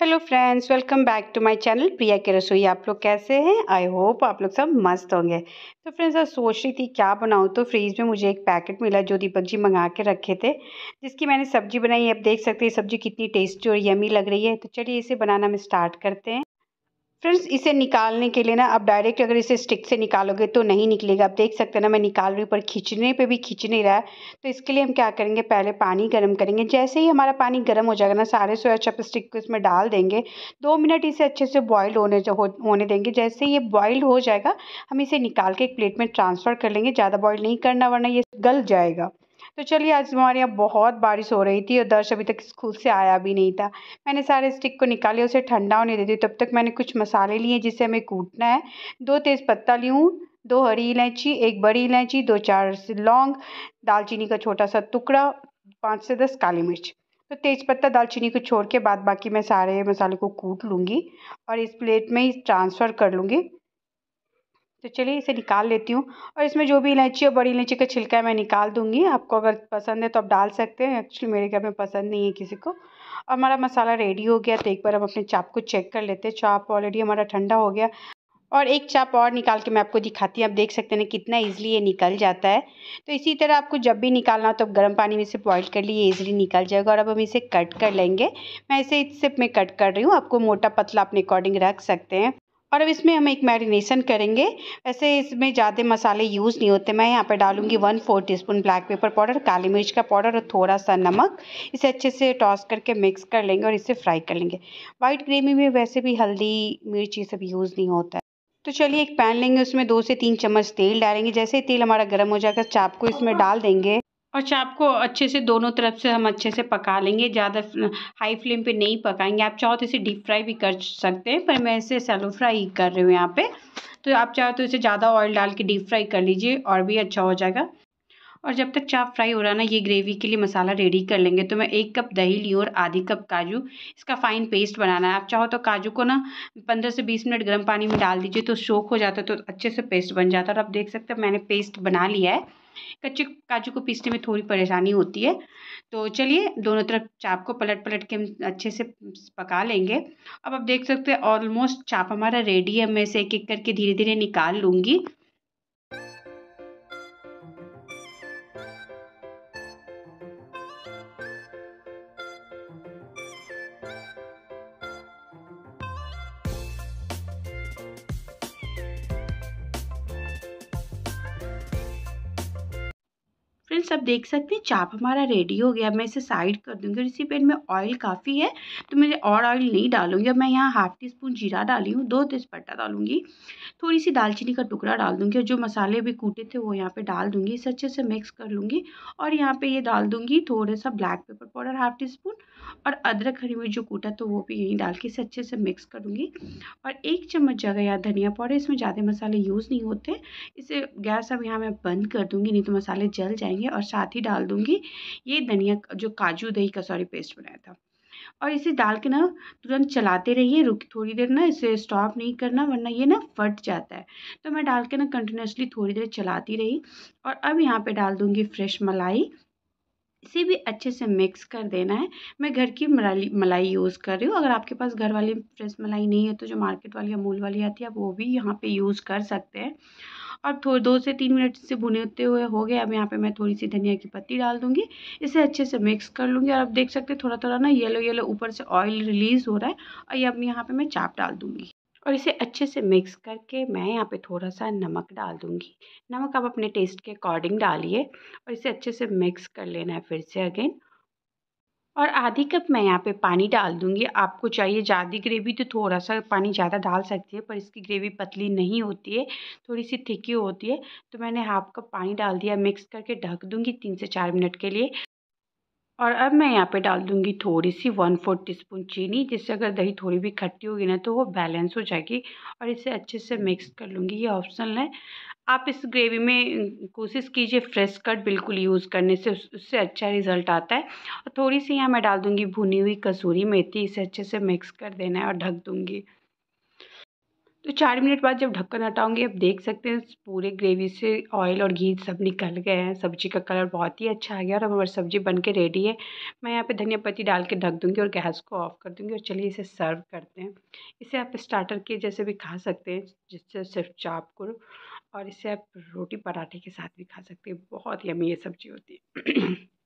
hello friends welcome back to my channel Priya की रसोई आप लोग कैसे हैं आई होप आप लोग सब मस्त होंगे तो फ्रेंड्स आज सोच रही थी क्या बनाऊँ तो फ्रीज़ में मुझे एक पैकेट मिला जो दीपक जी मंगा के रखे थे जिसकी मैंने सब्जी बनाई है आप देख सकते हैं सब्जी कितनी टेस्टी और यमी लग रही है तो चलिए इसे बनाना हम स्टार्ट करते हैं फ्रेंड्स इसे निकालने के लिए ना आप डायरेक्ट अगर इसे स्टिक से निकालोगे तो नहीं निकलेगा आप देख सकते हैं ना मैं निकाल रही हूँ पर खींचने पे भी खींच नहीं रहा है तो इसके लिए हम क्या करेंगे पहले पानी गर्म करेंगे जैसे ही हमारा पानी गर्म हो जाएगा ना सारे सोया चप स्टिक को इसमें डाल देंगे दो मिनट इसे अच्छे से बॉयल होने होने देंगे जैसे ये बॉयल हो जाएगा हम इसे निकाल के एक प्लेट में ट्रांसफ़र कर लेंगे ज़्यादा बॉयल नहीं करना वरना ये गल जाएगा तो चलिए आज हमारे यहाँ बहुत बारिश हो रही थी और दर्श अभी तक स्कूल से आया भी नहीं था मैंने सारे स्टिक को निकाले उसे ठंडा होने दे दी तब तक मैंने कुछ मसाले लिए जिसे हमें कूटना है दो तेज़ पत्ता ली हूँ दो हरी इलायची एक बड़ी इलायची दो चार लौंग दालचीनी का छोटा सा टुकड़ा पाँच से दस काली मिर्च तो तेज़पत्ता दालचीनी को छोड़ के बाद बाकी मैं सारे मसाले को कूट लूँगी और इस प्लेट में ही ट्रांसफ़र कर लूँगी तो चलिए इसे निकाल लेती हूँ और इसमें जो भी इलायची और बड़ी इलायची का छिलका है मैं निकाल दूँगी आपको अगर पसंद है तो आप डाल सकते हैं एक्चुअली मेरे घर में पसंद नहीं है किसी को और हमारा मसाला रेडी हो गया तो एक बार हम अपने चाप को चेक कर लेते हैं चाप ऑलरेडी हमारा ठंडा हो गया और एक चाप और निकाल के मैं आपको दिखाती हूँ आप देख सकते हैं कितना ईजिली ये निकल जाता है तो इसी तरह आपको जब भी निकालना हो तो आप गर्म पानी में से बॉइल कर लिए ईजिली निकल जाएगा और अब हम इसे कट कर लेंगे मैं इसे इस सिप में कट कर रही हूँ आपको मोटा पतला अपने अकॉर्डिंग रख सकते हैं और अब इसमें हम एक मैरिनेशन करेंगे वैसे इसमें ज़्यादा मसाले यूज़ नहीं होते मैं यहाँ पर डालूंगी one four teaspoon black pepper powder काली मिर्च का पाउडर और थोड़ा सा नमक इसे अच्छे से टॉस करके मिक्स कर लेंगे और इसे फ्राई कर लेंगे वाइट ग्रेवी में वैसे भी हल्दी मिर्च ये सब यूज़ नहीं होता है तो चलिए एक पैन लेंगे उसमें दो से तीन चम्मच तेल डालेंगे जैसे ही तेल हमारा गर्म हो जाएगा चाप को इसमें डाल देंगे और चाप को अच्छे से दोनों तरफ से हम अच्छे से पका लेंगे ज़्यादा हाई फ्लेम पे नहीं पकाएंगे आप चाहो तो इसे डीप फ्राई भी कर सकते हैं पर मैं इसे सेलो फ्राई ही कर रही हूँ यहाँ पे तो आप चाहो तो इसे ज़्यादा ऑयल डाल के डीप फ्राई कर लीजिए और भी अच्छा हो जाएगा और जब तक चाप फ्राई हो रहा ना ये ग्रेवी के लिए मसाला रेडी कर लेंगे तो मैं एक कप दही ली और आधी कप काजू इसका फाइन पेस्ट बनाना है आप चाहो तो काजू को ना पंद्रह से बीस मिनट गर्म पानी में डाल दीजिए तो शोक हो जाता है तो अच्छे से पेस्ट बन जाता है और आप देख सकते हैं मैंने पेस्ट बना लिया है कच्चे काजू को पीसने में थोड़ी परेशानी होती है तो चलिए दोनों तरफ चाप को पलट पलट के हम अच्छे से पका लेंगे अब आप देख सकते हैं ऑलमोस्ट चाप हमारा रेडी है मैं इसे एक एक करके धीरे धीरे निकाल लूँगी फ्रेंड्स आप देख सकते हैं चाप हमारा रेडी हो गया मैं इसे साइड कर दूंगी और इसी पैन में ऑयल काफ़ी है तो मुझे और ऑयल नहीं डालूंगी अब मैं यहाँ हाफ टी स्पून जीरा डाली हूँ दो तेजपट्टा डालूंगी थोड़ी सी दालचीनी का टुकड़ा डाल दूंगी और जो मसाले भी कूटे थे वो यहाँ पर डाल दूंगी इसे अच्छे से मिक्स कर लूँगी और यहाँ पर ये डाल दूँगी थोड़ा सा black pepper powder half teaspoon और अदरक हरी मिर्च जो कूटा तो वो भी यहीं डाल के इसे अच्छे से मिक्स करूँगी और एक चम्मच जगह या धनिया पाउडर इसमें ज़्यादा मसाले यूज़ नहीं होते इसे गैस अब यहाँ मैं बंद कर दूँगी नहीं तो मसाले जल जाएंगे और और साथ ही डाल दूंगी ये धनिया जो काजू दही का सॉरी पेस्ट बनाया था और इसे डाल के ना तुरंत चलाते रहिए रुक थोड़ी देर ना इसे स्टॉप नहीं करना वरना ये ना फट जाता है तो मैं डाल के ना कंटिन्यूसली थोड़ी देर चलाती रही और अब यहाँ पे डाल दूँगी फ्रेश मलाई इसे भी अच्छे से मिक्स कर देना है मैं घर की मलाई मलाई यूज़ कर रही हूँ अगर आपके पास घर वाली फ्रेश मलाई नहीं है तो जो मार्केट वाली अमूल वाली आती है आप वो भी यहाँ पे यूज़ कर सकते हैं और थोड़े दो से तीन मिनट से भुनते हुए हो गए अब यहाँ पे मैं थोड़ी सी धनिया की पत्ती डाल दूँगी इसे अच्छे से मिक्स कर लूँगी और आप देख सकते हैं थोड़ा थोड़ा ना येलो येलो ऊपर से ऑयल रिलीज़ हो रहा है और अब यहाँ पर मैं चाप डाल दूँगी और इसे अच्छे से मिक्स करके मैं यहाँ पे थोड़ा सा नमक डाल दूँगी नमक आप अपने टेस्ट के अकॉर्डिंग डालिए और इसे अच्छे से मिक्स कर लेना है फिर से अगेन और आधी कप मैं यहाँ पे पानी डाल दूँगी आपको चाहिए ज़्यादा ग्रेवी तो थोड़ा सा पानी ज़्यादा डाल सकती है पर इसकी ग्रेवी पतली नहीं होती है थोड़ी सी थिकी होती है तो मैंने हाफ कप पानी डाल दिया मिक्स करके ढक दूँगी तीन से चार मिनट के लिए और अब मैं यहाँ पे डाल दूँगी थोड़ी सी वन फोर्थ टीस्पून चीनी जिससे अगर दही थोड़ी भी खट्टी होगी ना तो वो बैलेंस हो जाएगी और इसे अच्छे से मिक्स कर लूँगी ये ऑप्शनल है आप इस ग्रेवी में कोशिश कीजिए फ्रेश कट बिल्कुल यूज़ करने से उससे अच्छा रिजल्ट आता है और थोड़ी सी यहाँ मैं डाल दूँगी भुनी हुई कसूरी मेथी इसे अच्छे से मिक्स कर देना है और ढक दूँगी तो चार मिनट बाद जब ढक्कन हटाऊंगी अब देख सकते हैं पूरे ग्रेवी से ऑयल और घी सब निकल गए हैं सब्जी का कलर बहुत ही अच्छा आ गया और अब हमारी सब्जी बन के रेडी है मैं यहाँ पे धनिया पत्ती डाल के ढक दूँगी और गैस को ऑफ कर दूँगी और चलिए इसे सर्व करते हैं इसे आप स्टार्टर के जैसे भी खा सकते हैं जिससे सिर्फ चाप को और इसे आप रोटी पराठे के साथ भी खा सकते हैं बहुत ही अमीर सब्जी होती है